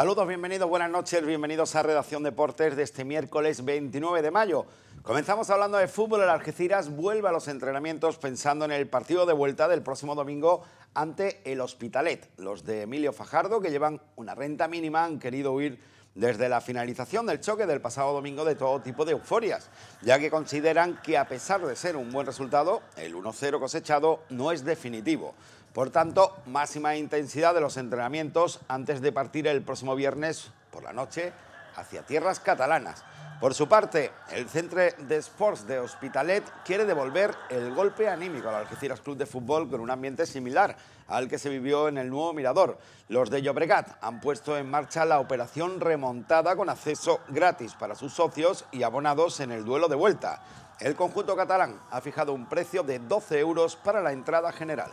Saludos, bienvenidos, buenas noches, bienvenidos a Redacción Deportes de este miércoles 29 de mayo. Comenzamos hablando de fútbol. El Algeciras vuelve a los entrenamientos pensando en el partido de vuelta del próximo domingo ante el Hospitalet. Los de Emilio Fajardo, que llevan una renta mínima, han querido huir desde la finalización del choque del pasado domingo de todo tipo de euforias, ya que consideran que a pesar de ser un buen resultado, el 1-0 cosechado no es definitivo. Por tanto, máxima intensidad de los entrenamientos antes de partir el próximo viernes por la noche hacia tierras catalanas. Por su parte, el Centre de Sports de Hospitalet quiere devolver el golpe anímico al Algeciras Club de Fútbol con un ambiente similar al que se vivió en el nuevo Mirador. Los de Llobregat han puesto en marcha la operación remontada con acceso gratis para sus socios y abonados en el duelo de vuelta. El conjunto catalán ha fijado un precio de 12 euros para la entrada general.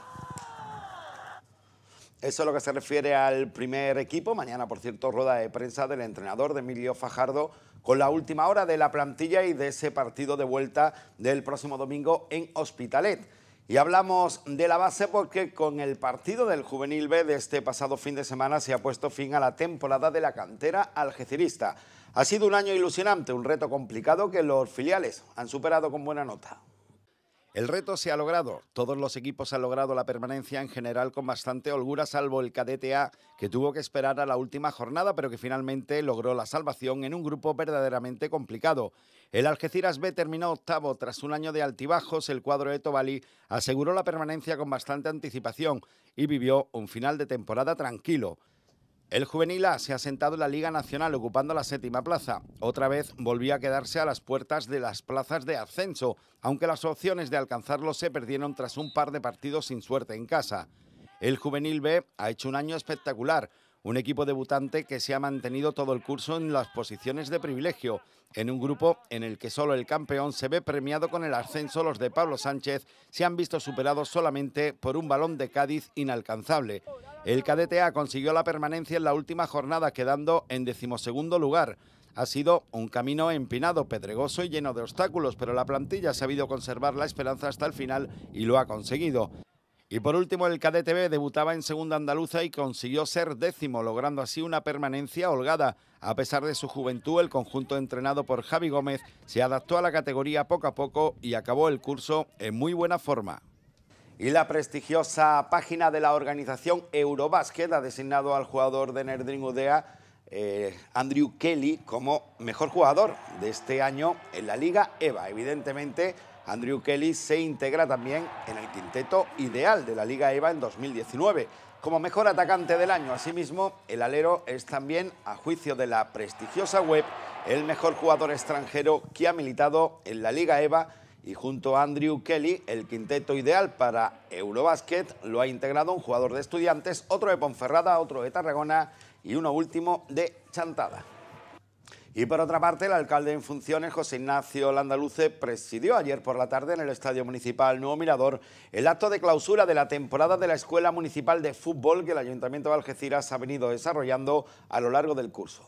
Eso es lo que se refiere al primer equipo. Mañana, por cierto, rueda de prensa del entrenador Emilio Fajardo con la última hora de la plantilla y de ese partido de vuelta del próximo domingo en Hospitalet. Y hablamos de la base porque con el partido del Juvenil B de este pasado fin de semana se ha puesto fin a la temporada de la cantera algecirista. Ha sido un año ilusionante, un reto complicado que los filiales han superado con buena nota. El reto se ha logrado. Todos los equipos han logrado la permanencia en general con bastante holgura, salvo el cadete que tuvo que esperar a la última jornada, pero que finalmente logró la salvación en un grupo verdaderamente complicado. El Algeciras B terminó octavo tras un año de altibajos. El cuadro de Tobalí aseguró la permanencia con bastante anticipación y vivió un final de temporada tranquilo. El juvenil A se ha sentado en la Liga Nacional ocupando la séptima plaza. Otra vez volvió a quedarse a las puertas de las plazas de ascenso, aunque las opciones de alcanzarlo se perdieron tras un par de partidos sin suerte en casa. El Juvenil B ha hecho un año espectacular, un equipo debutante que se ha mantenido todo el curso en las posiciones de privilegio, en un grupo en el que solo el campeón se ve premiado con el ascenso, los de Pablo Sánchez se han visto superados solamente por un balón de Cádiz inalcanzable. El Cadete A consiguió la permanencia en la última jornada, quedando en decimosegundo lugar. Ha sido un camino empinado, pedregoso y lleno de obstáculos, pero la plantilla ha sabido conservar la esperanza hasta el final y lo ha conseguido. Y por último, el KDTV debutaba en segunda andaluza y consiguió ser décimo, logrando así una permanencia holgada. A pesar de su juventud, el conjunto entrenado por Javi Gómez se adaptó a la categoría poco a poco y acabó el curso en muy buena forma. Y la prestigiosa página de la organización Eurobasket ha designado al jugador de Nerdring Udea, eh, Andrew Kelly, como mejor jugador de este año en la Liga EVA. Evidentemente, Andrew Kelly se integra también en el quinteto ideal de la Liga EVA en 2019 como mejor atacante del año. Asimismo, el alero es también, a juicio de la prestigiosa web, el mejor jugador extranjero que ha militado en la Liga EVA y junto a Andrew Kelly, el quinteto ideal para Eurobasket, lo ha integrado un jugador de Estudiantes, otro de Ponferrada, otro de Tarragona y uno último de Chantada. Y por otra parte, el alcalde en funciones, José Ignacio Landaluce, presidió ayer por la tarde en el Estadio Municipal Nuevo Mirador el acto de clausura de la temporada de la Escuela Municipal de Fútbol que el Ayuntamiento de Algeciras ha venido desarrollando a lo largo del curso.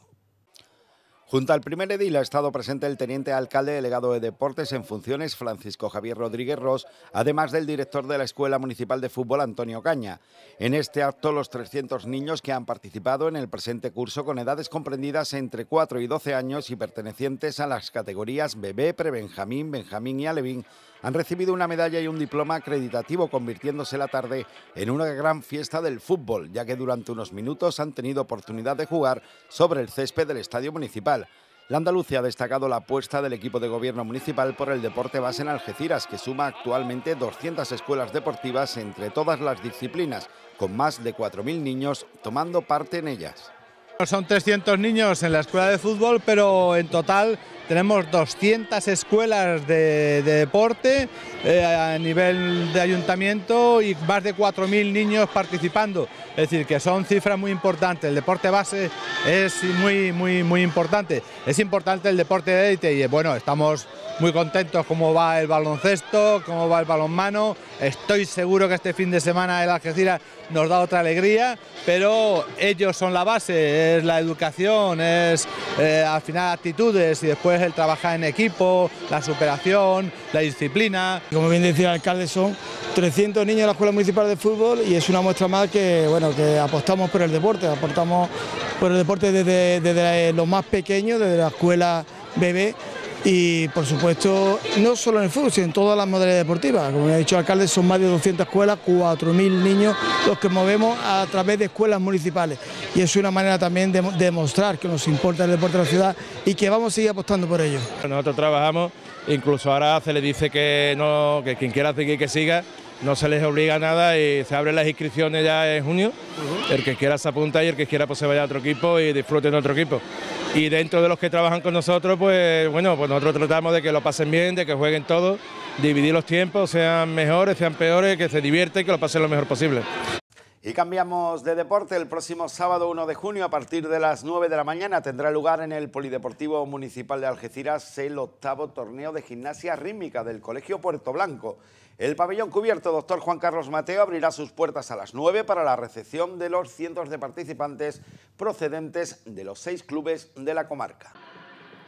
Junto al primer edil ha estado presente el teniente alcalde delegado de Deportes en funciones, Francisco Javier Rodríguez Ross, además del director de la Escuela Municipal de Fútbol, Antonio Caña. En este acto, los 300 niños que han participado en el presente curso con edades comprendidas entre 4 y 12 años y pertenecientes a las categorías bebé, prebenjamín, benjamín y alevín han recibido una medalla y un diploma acreditativo, convirtiéndose la tarde en una gran fiesta del fútbol, ya que durante unos minutos han tenido oportunidad de jugar sobre el césped del Estadio Municipal. La Andalucía ha destacado la apuesta del equipo de gobierno municipal por el deporte base en Algeciras, que suma actualmente 200 escuelas deportivas entre todas las disciplinas, con más de 4.000 niños tomando parte en ellas. Son 300 niños en la escuela de fútbol, pero en total tenemos 200 escuelas de, deporte eh, a nivel de ayuntamiento y más de 4.000 niños participando. Es decir, que son cifras muy importantes. El deporte base es muy, muy, muy importante. Es importante el deporte de élite y bueno, estamos muy contentos cómo va el baloncesto, cómo va el balonmano. Estoy seguro que este fin de semana el Algeciras nos da otra alegría, pero ellos son la base, es la educación, es eh, al final actitudes y después el trabajar en equipo, la superación, la disciplina. Como bien decía el alcalde, son 300 niños en la Escuela Municipal de Fútbol y es una muestra más que, bueno, que apostamos por el deporte, apostamos por el deporte desde, desde eh, los más pequeños, desde la escuela bebé y por supuesto no solo en el fútbol, sino en todas las modalidades deportivas. Como ha dicho el alcalde, son más de 200 escuelas, 4.000 niños los que movemos a través de escuelas municipales y es una manera también de demostrar que nos importa el deporte de la ciudad y que vamos a seguir apostando por ello. Nosotros trabajamos, incluso ahora se le dice que, no, quien quiera seguir que siga, no se les obliga a nada y se abren las inscripciones ya en junio. El que quiera se apunta y el que quiera pues se vaya a otro equipo y disfrute en otro equipo y dentro de los que trabajan con nosotros, pues bueno, pues nosotros tratamos de que lo pasen bien, de que jueguen todo dividir los tiempos, sean mejores, sean peores, que se divierten y que lo pasen lo mejor posible. Y cambiamos de deporte. El próximo sábado 1 de junio, a partir de las 9 de la mañana, tendrá lugar en el Polideportivo Municipal de Algeciras el octavo torneo de gimnasia rítmica del Colegio Puerto Blanco. El pabellón cubierto, doctor Juan Carlos Mateo, abrirá sus puertas a las 9 para la recepción de los cientos de participantes procedentes de los seis clubes de la comarca.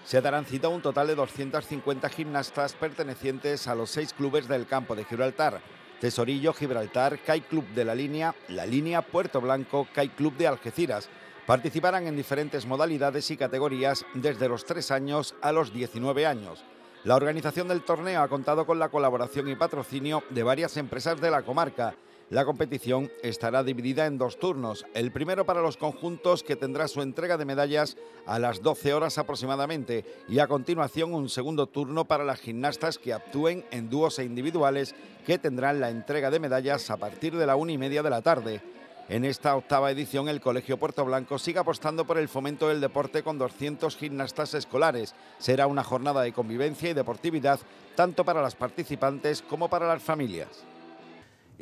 Se darán cita un total de 250 gimnastas pertenecientes a los seis clubes del campo de Gibraltar. Tesorillo, Gibraltar, CAI Club de la Línea, La Línea, Puerto Blanco, CAI Club de Algeciras. Participarán en diferentes modalidades y categorías desde los 3 años a los 19 años. La organización del torneo ha contado con la colaboración y patrocinio de varias empresas de la comarca la competición estará dividida en dos turnos, el primero para los conjuntos que tendrá su entrega de medallas a las 12 horas aproximadamente y a continuación un segundo turno para las gimnastas que actúen en dúos e individuales que tendrán la entrega de medallas a partir de la una y media de la tarde. En esta octava edición, el Colegio Puerto Blanco sigue apostando por el fomento del deporte con 200 gimnastas escolares. Será una jornada de convivencia y deportividad tanto para las participantes como para las familias.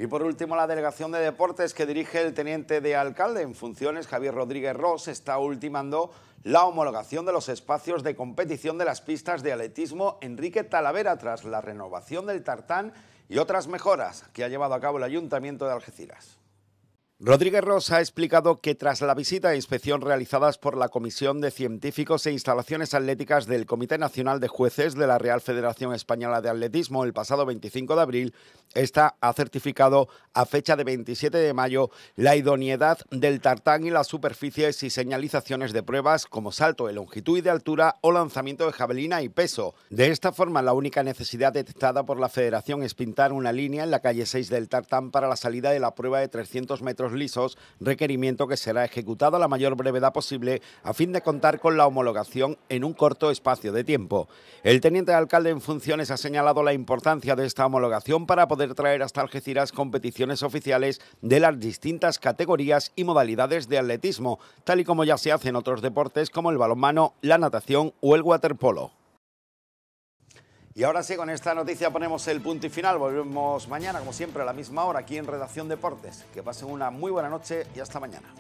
Y por último, la delegación de deportes que dirige el teniente de alcalde en funciones, Javier Rodríguez Ross, está ultimando la homologación de los espacios de competición de las pistas de atletismo Enrique Talavera tras la renovación del tartán y otras mejoras que ha llevado a cabo el Ayuntamiento de Algeciras. Rodríguez Ross ha explicado que tras la visita e inspección realizadas por la Comisión de Científicos e Instalaciones Atléticas del Comité Nacional de Jueces de la Real Federación Española de Atletismo el pasado 25 de abril, esta ha certificado a fecha de 27 de mayo la idoneidad del tartán y las superficies y señalizaciones de pruebas como salto de longitud y de altura o lanzamiento de jabalina y peso. De esta forma, la única necesidad detectada por la Federación es pintar una línea en la calle 6 del tartán para la salida de la prueba de 300 metros lisos, requerimiento que será ejecutado a la mayor brevedad posible a fin de contar con la homologación en un corto espacio de tiempo. El teniente alcalde en funciones ha señalado la importancia de esta homologación para poder traer hasta Algeciras competiciones oficiales de las distintas categorías y modalidades de atletismo, tal y como ya se hace en otros deportes como el balonmano, la natación o el waterpolo. Y ahora sí, con esta noticia ponemos el punto y final. Volvemos mañana, como siempre, a la misma hora, aquí en Redacción Deportes. Que pasen una muy buena noche y hasta mañana.